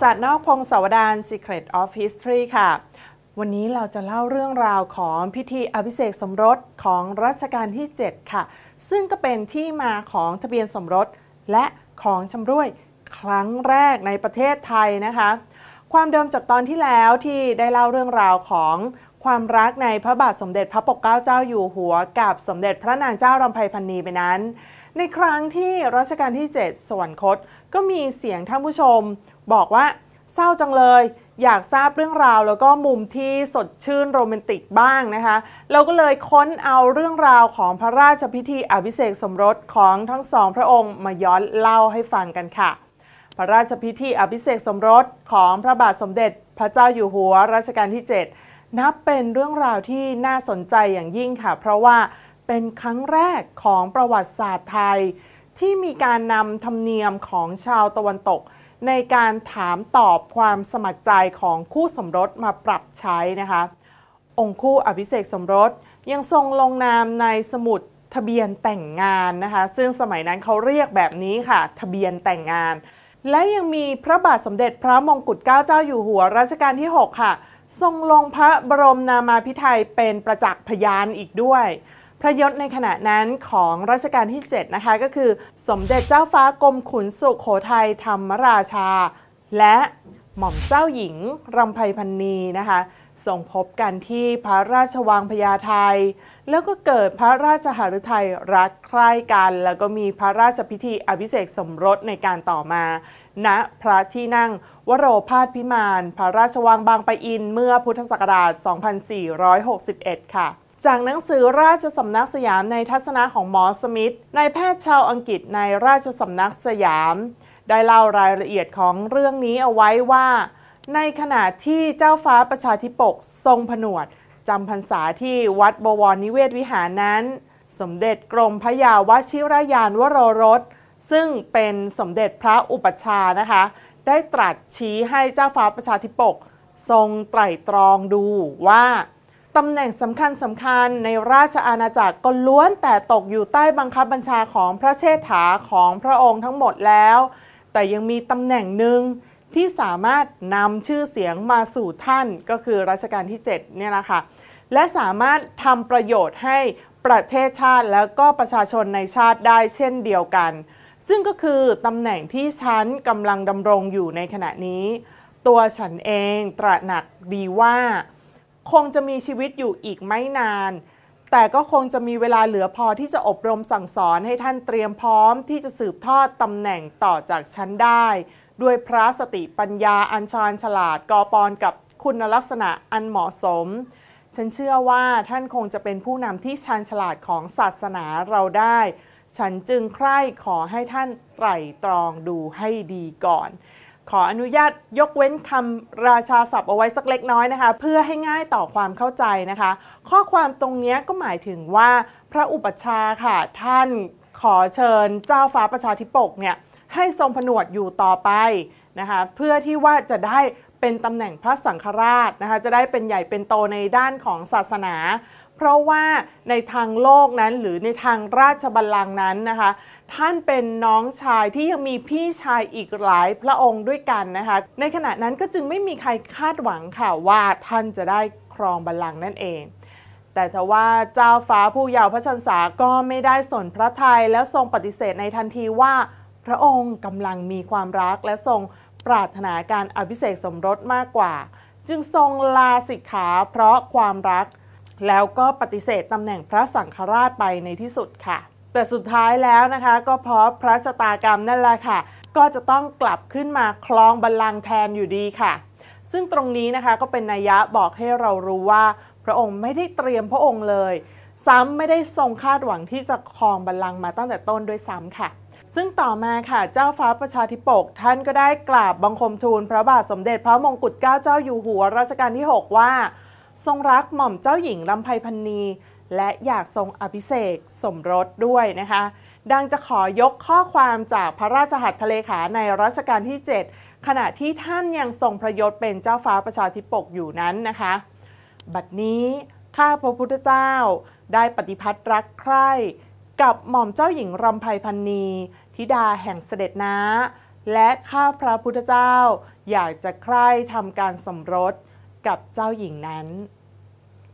ศาสตร์นอกพงศาวดาร Secret of History ค่ะ วันนี้เราจะเล่าเรื่องราวของพิธีอภิเษกสมรสของรัชกาลที่ 7 ค่ะ ซึ่งก็เป็นที่มาของทะเบียนสมรสและของชำร่วย ครั้งแรกในประเทศไทยนะคะ ความเดิมจากตอนที่แล้วที่ได้เล่าเรื่องราวของความรักในพระบาทสมเด็จพระปกเกล้าเจ้าอยู่หัวกับสมเด็จพระนางเจ้ารำไพพรรณีไปนั้น ในครั้งที่รัชกาลที่ 7สวรรคตก็มีเสียงท่านผู้ชมบอกว่าเศร้าจังเลยอยากทราบเรื่องราวแล้วก็มุมที่สดชื่นโรแมนติกบ้างนะคะเราก็เลยค้นเอาเรื่องราวของพระราชพิธีอภิเษกสมรสของทั้งสอง พระองค์ มาย้อนเล่าให้ฟังกันค่ะ พระราชพิธีอภิเษกสมรสของพระบาทสมเด็จพระเจ้าอยู่หัวรัชกาลที่ 7 นับเป็นเรื่องราวที่น่าสนใจอย่างยิ่งค่ะ เพราะว่าเป็นครั้งแรกของประวัติศาสตร์ไทย ที่มีการนำธรรมเนียมของชาวตะวันตกในการถามตอบความสมัครใจของคู่สมรสมาปรับใช้นะคะองคู่อภิเษกสมรสยังทรงลงนามในสมุดทะเบียนแต่งงานนะคะซึ่งสมัยนั้นเขาเรียกแบบนี้ค่ะ ทะเบียนแต่งงาน และยังมีพระบาทสมเด็จพระมงกุฎเกล้าเจ้าอยู่หัวรัชกาลที่ 6 ค่ะ ทรงลงพระบรมนามาพิไทยเป็นประจักษ์พยานอีกด้วยพระยศในขณะนั้นของรัชกาลที่7นะคะก็คือสมเด็จเจ้าฟ้ากรมขุนสุขโขทัยธรรมราชา และหม่อมเจ้าหญิงรำไพพันนีนะคะส่งพบกันที่พระราชวังพญาไทแล้วก็เกิดพระราชหฤทัยรักใคร่กันแล้วก็มีพระราชพิธีอภิเษกสมรสในการต่อมาณนะพระที่นั่งวโรพาสพิมานพระราชวังบางปะอินเมื่อพุทธศักราช2461ค่ะจากหนังสือราชสำนักสยามในทัศนะของหมอสมิธนายแพทย์ชาวอังกฤษในราชสำนักสยาม ได้เล่ารายละเอียดของเรื่องนี้เอาไว้ว่า ในขณะที่เจ้าฟ้าประชาธิปกทรงผนวด จำพรรษาที่วัดบวรนิเวศวิหารนั้น สมเด็จกรมพระยาวชิรยานวโรรสซึ่งเป็นสมเด็จพระอุปัชฌานะคะ ได้ตรัสชี้ให้เจ้าฟ้าประชาธิปกทรงไตรตรองดูว่าตำแหน่งสำคัญสำคัญในราชอาณาจักรก็ล้วนแต่ตกอยู่ใต้บังคับบัญชาของพระเชษฐาของพระองค์ทั้งหมดแล้ว แต่ยังมีตำแหน่งหนึ่งที่สามารถนำชื่อเสียงมาสู่ท่านก็คือรัชกาลที่7เนี่ยนะคะและสามารถทำประโยชน์ให้ประเทศชาติแล้วก็ประชาชนในชาติได้เช่นเดียวกัน ซึ่งก็คือตำแหน่งที่ฉันกำลังดำรงอยู่ในขณะนี้ ตัวฉันเองตระหนักดีว่าคงจะมีชีวิตอยู่อีกไม่นาน แต่ก็คงจะมีเวลาเหลือพอที่จะอบรมสั่งสอนให้ท่านเตรียมพร้อมที่จะสืบทอดตำแหน่งต่อจากฉันได้ ด้วยพระสติปัญญาอัญชานฉลาดกอปอนกับคุณลักษณะอันเหมาะสม ฉันเชื่อว่าท่านคงจะเป็นผู้นำที่ชานฉลาดของศาสนาเราได้ ฉันจึงใคร่ขอให้ท่านไตร่ตรองดูให้ดีก่อนขออนุญาตยกเว้นคำราชาศัพท์เอาไว้สักเล็กน้อยนะคะเพื่อให้ง่ายต่อความเข้าใจนะคะข้อความตรงนี้ก็หมายถึงว่าพระอุปชาค่ะท่านขอเชิญเจ้าฟ้าประชาธิปกเนี่ยให้ทรงผนวดอยู่ต่อไปนะคะเพื่อที่ว่าจะได้เป็นตำแหน่งพระสังฆราชนะคะจะได้เป็นใหญ่เป็นโตในด้านของศาสนาเพราะว่าในทางโลกนั้นหรือในทางราชบัลลังก์นั้นนะคะท่านเป็นน้องชายที่ยังมีพี่ชายอีกหลายพระองค์ด้วยกันนะคะในขณะนั้นก็จึงไม่มีใครคาดหวังค่ะว่าท่านจะได้ครองบัลลังก์นั่นเอง แต่ทว่าเจ้าฟ้าผู้ยาวพระชันษาก็ไม่ได้สนพระทัยและทรงปฏิเสธในทันทีว่าพระองค์กำลังมีความรักและทรงปรารถนาการอภิเษกสมรสมากกว่า จึงทรงลาสิกขา เพราะความรักแล้วก็ปฏิเสธตำแหน่งพระสังฆราชไปในที่สุดค่ะ แต่สุดท้ายแล้วนะคะ ก็เพราะพระชะตากรรมนั่นแหละค่ะ ก็จะต้องกลับขึ้นมาคลองบัลลังก์แทนอยู่ดีค่ะ ซึ่งตรงนี้นะคะก็เป็นนัยยะบอกให้เรารู้ว่า พระองค์ไม่ได้เตรียมพระองค์เลย ซ้ำไม่ได้ทรงคาดหวังที่จะคลองบัลลังก์มาตั้งแต่ต้นด้วยซ้ำค่ะ ซึ่งต่อมาค่ะเจ้าฟ้าประชาธิปก ท่านก็ได้กราบบังคมทูล พระบาทสมเด็จพระมงกุฎเกล้าเจ้าอยู่หัวรัชกาลที่6ว่าทรงรักหม่อมเจ้าหญิงลำไพพันนี และอยากทรงอภิเษกสมรสด้วยนะคะ ดังจะขอยกข้อความจากพระราชหัตถเลขาในรัชกาลที่ 7 ขณะที่ท่านยังทรงพระยศเป็นเจ้าฟ้าประชาธิปกอยู่นั้นนะคะ บัดนี้ข้าพระพุทธเจ้าได้ปฏิพัติรักใคร่กับหม่อมเจ้าหญิงรำไพพันนีธิดาแห่งเสด็จนะและข้าพระพุทธเจ้า อยากจะใคร่ทำการสมรสกับเจ้าหญิงนั้น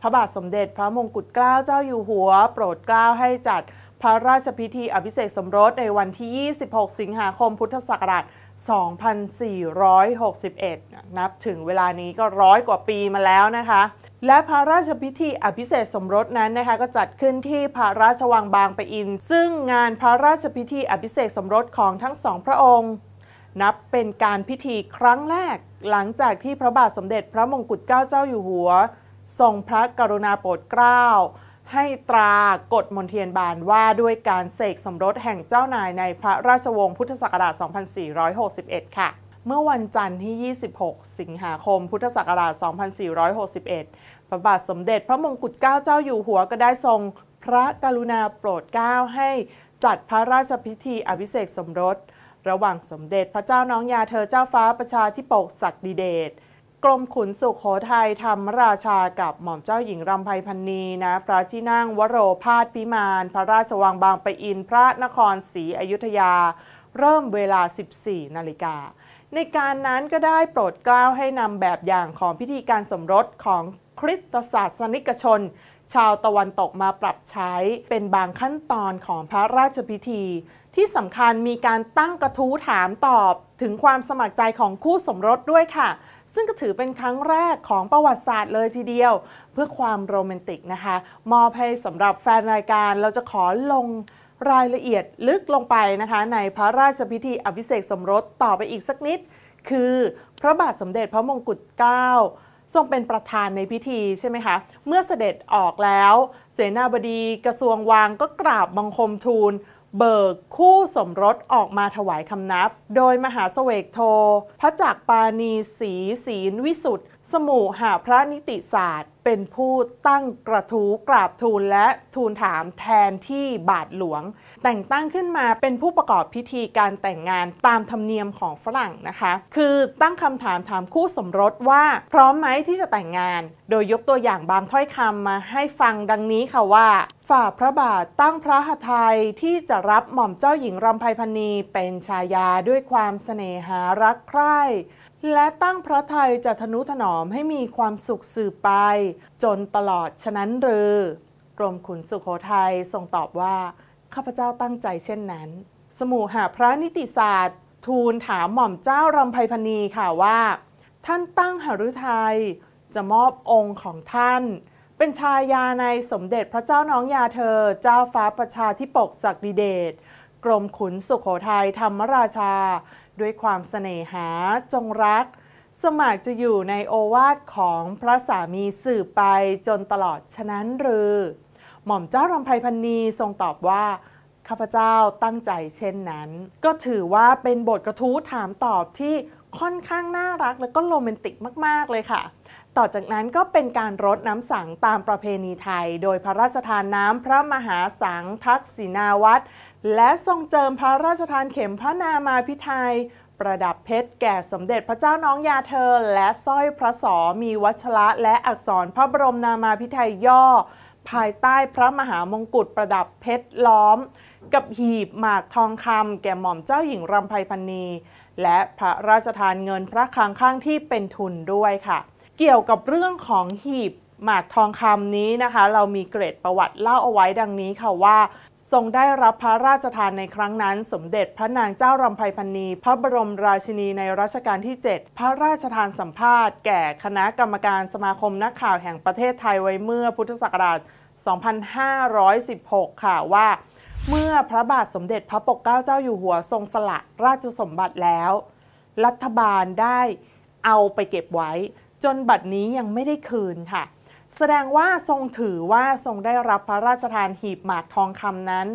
พระบาท สมเด็จพระมงกุฎเกล้าเจ้าอยู่หัวโปรดเกล้าให้จัดพระราชพิธีอภิเษกสมรสในวันที่ 26 สิงหาคมพุทธศักราช 2461 นับถึงเวลานี้ก็ร้อยกว่าปีมาแล้วนะคะ และพระราชพิธีอภิเษกสมรสนั้นนะคะก็จัดขึ้นที่พระราชวังบางปะอิน ซึ่งงานพระราชพิธีอภิเษกสมรสของทั้งสองพระองค์ นับเป็นการพิธีครั้งแรกหลังจากที่พระบาทสมเด็จพระมงกุฎเกล้าเจ้าอยู่หัว ทรงพระกรุณาโปรดเกล้าให้ตรากฎมนเทียนบานว่าด้วยการเสกสมรสแห่งเจ้านายในพระราชวงศ์พุทธศักราช 2461 ค่ะ เมื่อวันจันทร์ที่ 26 สิงหาคม พุทธศักราช 2461 พระบาทสมเด็จพระมงกุฎเกล้าเจ้าอยู่หัวก็ได้ทรงพระกรุณาโปรดเกล้าให้จัดพระราชพิธีอภิเษกสมรสระหว่างสมเด็จพระเจ้าน้องยาเธอเจ้าฟ้าประชาธิปกศักดิเดชกรมขุนสุขโขทัยธรรมราชากับหม่อมเจ้าหญิงรำไพพันนีนะพระที่นั่งวโรพาสพิมานพระราชวังบางปะอินพระนครศรีอยุธยา เริ่มเวลา 14 นาฬิกาในการนั้นก็ได้โปรดกล้าวให้นำแบบอย่างของพิธีการสมรสของคริสตศาสนิกชน ชาวตะวันตกมาปรับใช้เป็นบางขั้นตอนของพระราชพิธีที่สำคัญมีการตั้งกระทู้ถามตอบถึงความสมัครใจของคู่สมรสด้วยค่ะ ซึ่งก็ถือเป็นครั้งแรกของประวัติศาสตร์เลยทีเดียวเพื่อความโรแมนติกนะคะ มอบให้สำหรับแฟนรายการเราจะขอลงรายละเอียดลึกลงไปนะคะในพระราชพิธีอภิเษกสมรสต่อไปอีกสักนิด คือพระบาทสมเด็จพระมงกุฎเกล้าทรงเป็นประธานในพิธีใช่ไหมคะเมื่อเสด็จออกแล้ว เสนาบดีกระทรวงวังก็กราบบังคมทูลเบิกคู่สมรสออกมาถวายคำนับ โดยมหาสเวกโทพระจักปานีศรีศีลวิสุทธสมุหาพระนิติศาสตร์ เป็นผู้ตั้งกระทู้กราบทูลและทูลถามแทนที่บาทหลวง แต่งตั้งขึ้นมาเป็นผู้ประกอบพิธีการแต่งงานตามธรรมเนียมของฝรั่งนะคะ คือตั้งคำถามถามคู่สมรสว่าพร้อมไหมที่จะแต่งงานโดยยกตัวอย่างบางถ้อยคำมาให้ฟังดังนี้ค่ะว่า ฝ่าพระบาทตั้งพระหทัยที่จะรับหม่อมเจ้าหญิงรำไพพรรณีเป็นชายาด้วยความเสน่หารักใคร่และตั้งพระไทยจะทนุถนอมให้มีความสุขสืบไปจนตลอดฉะนั้นหรือกรมขุนสุขโขทัยทรงตอบว่า ข้าพเจ้าตั้งใจเช่นนั้น สมุหาพระนิติศาสตร์ ทูลถามหม่อมเจ้ารำไพพณีค่ะว่า ท่านตั้งหฤทัยจะมอบองค์ของท่าน เป็นชายาในสมเด็จพระเจ้าน้องยาเธอเจ้าฟ้าประชาธิปกศักดิเดชกรมขุนสุขโขทัยธรรมราชาด้วยความเสน่หาจงรัก สมัครจะอยู่ในโอวาทของพระสามีสืบไปจนตลอดฉะนั้นหรือ หม่อมเจ้ารำไพพันนีทรงตอบว่า ข้าพเจ้าตั้งใจเช่นนั้น ก็ถือว่าเป็นบทกระทู้ถามตอบที่ค่อนข้างน่ารักและก็โรแมนติกมาก ๆเลยค่ะต่อจากนั้นก็เป็นการรดน้ำสังตามประเพณีไทย โดยพระราชทานน้ำพระมหาสังทักษิณาวัตรและทรงเจิมพระราชทานเข็มพระนามาพิไทยประดับเพชรแก่สมเด็จพระเจ้าน้องยาเธอ และสร้อยพระสอมีวัชระและอักษรพระบรมนามาพิไทยย่อ ภายใต้พระมหามงกุฎประดับเพชรล้อม กับหีบหมากทองคำแก่หม่อมเจ้าหญิงรำไพพันนีและพระราชทานเงินพระคลังข้างที่เป็นทุนด้วยค่ะเกี่ยวกับเรื่องของหีบหมากทองคำนี้นะคะ เรามีเกรดประวัติเล่าเอาไว้ดังนี้ค่ะว่า ทรงได้รับพระราชทานในครั้งนั้น สมเด็จพระนางเจ้ารำไพพันนี พระบรมราชินีในรัชกาลที่ 7 พระราชทานสัมภาษณ์แก่คณะกรรมการสมาคมนักข่าวแห่งประเทศไทยไว้เมื่อ พุทธศักราช 2516 ค่ะว่า เมื่อพระบาทสมเด็จพระปกเกล้าเจ้าอยู่หัวทรงสละราชสมบัติแล้ว รัฐบาลได้เอาไปเก็บไว้จนบัดนี้ยังไม่ได้คืนค่ะ แสดงว่าทรงถือว่าทรงได้รับพระราชทานหีบหมากทองคำนั้น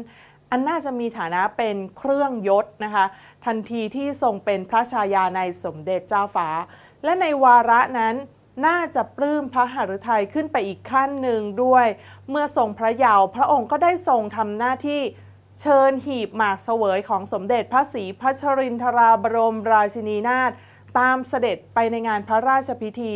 อันน่าจะมีฐานะเป็นเครื่องยศนะคะ ทันทีที่ทรงเป็นพระชายาในสมเด็จเจ้าฟ้า และในวาระนั้นน่าจะปลื้มพระหฤทัยขึ้นไปอีกขั้นหนึ่งด้วย เมื่อทรงพระเยาว์พระองค์ก็ได้ทรงทำหน้าที่เชิญหีบหมากเสวยของสมเด็จพระศรีพัชรินทราบรมราชินีนาถตามเสด็จไปในงานพระราชพิธี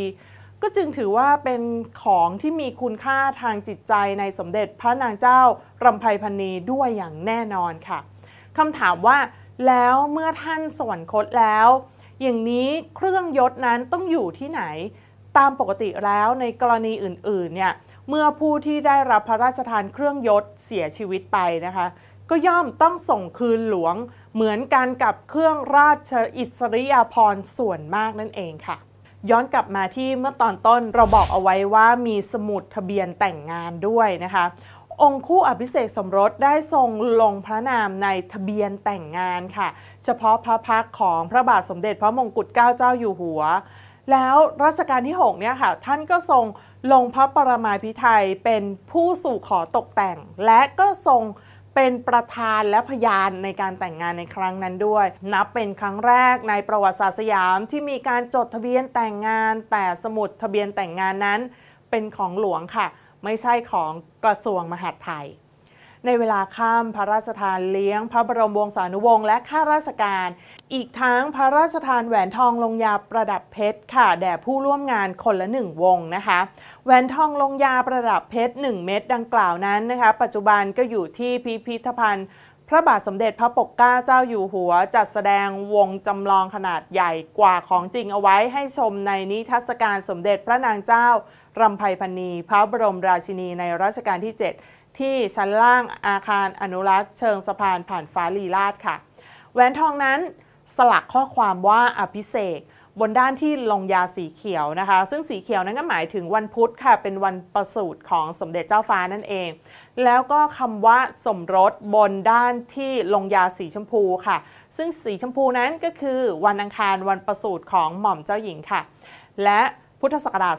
ก็จึงถือว่าเป็นของที่มีคุณค่าทางจิตใจในสมเด็จพระนางเจ้ารำไพพันณีด้วยอย่างแน่นอนค่ะคำถามว่าแล้วเมื่อท่านสวรรคตแล้ว อย่างนี้เครื่องยศนั้นต้องอยู่ที่ไหนตามปกติแล้วในกรณีอื่นๆเนี่ยเมื่อผู้ที่ได้รับพระราชทานเครื่องยศเสียชีวิตไปนะคะก็ย่อมต้องส่งคืนหลวงเหมือนกันกับเครื่องราชอิสริยาภรณ์ส่วนมากนั่นเองค่ะ ย้อนกลับมาที่เมื่อตอนต้นเราบอกเอาไว้ว่ามีสมุดทะเบียนแต่งงานด้วยนะคะ องคู่อภิเษกสมรสได้ทรงลงพระนามในทะเบียนแต่งงานค่ะ เฉพาะพระพักของพระบาทสมเด็จพระมงกุฎเกล้าเจ้าอยู่หัว แล้วรัชกาลที่6เนี่ยค่ะท่านก็ทรงลงพระประมาพิไทยเป็นผู้สู่ขอตกแต่งและก็ทรงเป็นประธานและพยานในการแต่งงานในครั้งนั้นด้วย นับเป็นครั้งแรกในประวัติศาสตร์สยาม ที่มีการจดทะเบียนแต่งงานแต่สมุดทะเบียนแต่งงานนั้น เป็นของหลวงค่ะ ไม่ใช่ของกระทรวงมหาดไทยในเวลาค่ำพระราชทานเลี้ยง พระบรมวงศานุวงศ์และข้าราชการ อีกทั้งพระราชทานแหวนทองลงยาประดับเพชรค่ะแด่ผู้ร่วมงานคนละหนึ่งวงนะคะแหวนทองลงยาประดับเพชร1เม็ดดังกล่าวนั้นนะคะปัจจุบันก็อยู่ที่พิพิธภัณฑ์ พระบาทสมเด็จพระปกเกล้าเจ้าอยู่หัว จัดแสดงวงจำลองขนาดใหญ่กว่าของจริงเอาไว้ให้ชมในนิทรรศการสมเด็จพระนางเจ้ารำไพพันนีพระบรมราชินี ในรัชกาลที่ 7ที่ชั้นล่างอาคารอนุรักษ์ เชิงสะพานผ่านฟ้าลีลาดค่ะแหวนทองนั้นสลักข้อความว่าอภิเษกบนด้านที่ลงยาสีเขียวนะคะ ซึ่งสีเขียวนั้นก็หมายถึงวันพุธค่ะเป็นวันประสูติของสมเด็จเจ้าฟ้านั่นเอง แล้วก็คำว่า สมรสบนด้านที่ลงยาสีชมพูค่ะ ซึ่งสีชมพูนั้นก็คือ วันอังคารวันประสูติของหม่อมเจ้าหญิงค่ะ และพุทธศักราช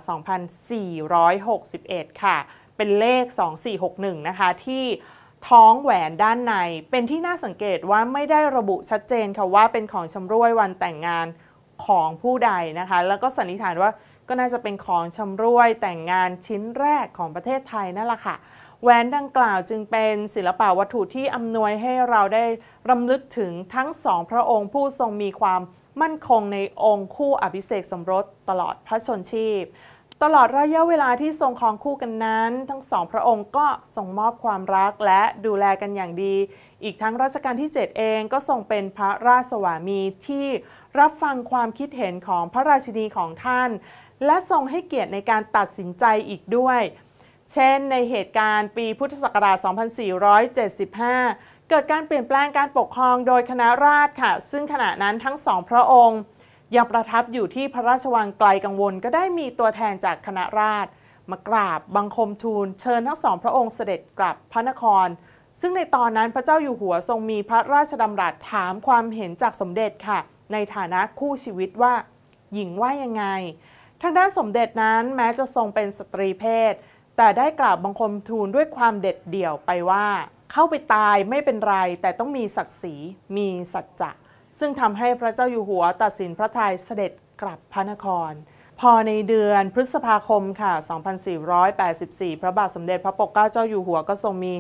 2461 ค่ะเป็นเลข 2461นะคะ ที่ท้องแหวนด้านใน เป็นที่น่าสังเกตว่าไม่ได้ระบุชัดเจนค่ะว่าเป็นของชำร่วยวันแต่งงานของผู้ใดนะคะ แล้วก็สันนิษฐานว่าก็น่าจะเป็นของชำร่วยแต่งงานชิ้นแรกของประเทศไทยนั่นแหละค่ะ แหวนดังกล่าวจึงเป็นศิลปะวัตถุที่อำนวย ให้เราได้รำลึกถึงทั้งสองพระองค์ผู้ทรงมีความมั่นคงในองค์คู่อภิเษกสมรสตลอดพระชนชีพตลอดระยะเวลาที่ทรงครองคู่กันนั้น ทั้งสองพระองค์ก็ทรงมอบความรักและดูแลกันอย่างดี อีกทั้งรัชกาลที่ 7 เองก็ทรงเป็นพระราชสวามีที่รับฟังความคิดเห็นของพระราชินีของท่านและทรงให้เกียรติในการตัดสินใจอีกด้วย เช่น ในเหตุการณ์ปีพุทธศักราช 2475 เกิดการเปลี่ยนแปลงการปกครองโดยคณะราษฎรค่ะ ซึ่งขณะนั้นทั้งสองพระองค์ยังประทับอยู่ที่พระราชวังไกลกังวล ก็ได้มีตัวแทนจากคณะราษฎรมากราบบังคมทูลเชิญทั้งสอง พระองค์เสด็จกลับพระนคร ซึ่งในตอนนั้นพระเจ้าอยู่หัวทรงมีพระราชดำรัสถามความเห็นจากสมเด็จค่ะ ในฐานะคู่ชีวิตว่า หญิงว่ายังไง ทางด้านสมเด็จนั้นแม้จะทรงเป็นสตรีเพศ แต่ได้กราบบังคมทูลด้วยความเด็ดเดี่ยวไปว่า เข้าไปตายไม่เป็นไร แต่ต้องมีศักดิ์ศรี มีสัจจะซึ่งทำให้พระเจ้าอยู่หัวตัดสินพระทัยเสด็จกลับพระนคร พอในเดือนพฤษภาคมค่ะ 2484 พระบาทสมเด็จพระปกเกล้าเจ้าอยู่หัวก็ทรงมี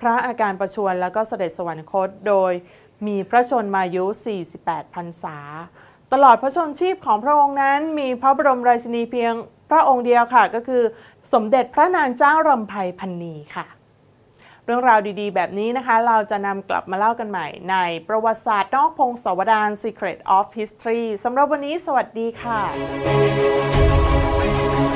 พระอาการประชวรแล้วก็เสด็จสวรรคต โดยมีพระชนมายุ 48พรรษาตลอดพระชนชีพของพระองค์นั้น มีพระบรมราชินีเพียง พระองค์เดียวค่ะ ก็คือสมเด็จพระนางเจ้ารำไพพันนีค่ะเรื่องราวดีๆ แบบนี้นะคะเราจะนำกลับมาเล่ากันใหม่ ในประวัติศาสตร์นอกพงศาวดาร Secret of History สำหรับวันนี้สวัสดีค่ะ